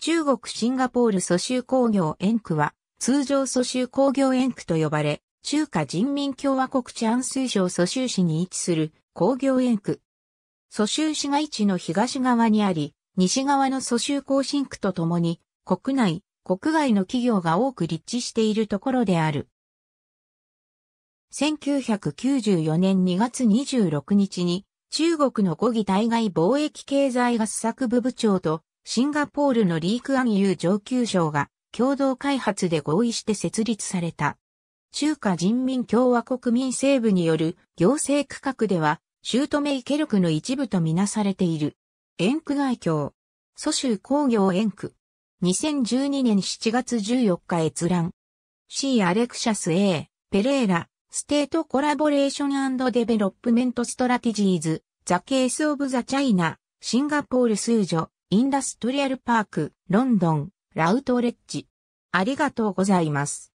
中国シンガポール蘇州工業園区は、通常蘇州工業園区と呼ばれ、中華人民共和国治安水省蘇州市に位置する工業園区。蘇州市街地の東側にあり、西側の蘇州更新区とともに、国内、国外の企業が多く立地しているところである。1994年2月26日に、中国の五義対外貿易経済合作部部長とシンガポールのリークアンユー上級省が共同開発で合意して設立された。中華人民共和国民政部による行政区画では、シュートメイケルクの一部とみなされている。円区外教。蘇州工業円区。2012年7月14日閲覧。C. アレクシャス A. ペレーラ、ステートコラボレーションデベロップメントストラティジーズ、ザケースオブザチャイナ、シンガポール数女、インダストリアルパーク、ロンドン、ラウトレッジ。ありがとうございます。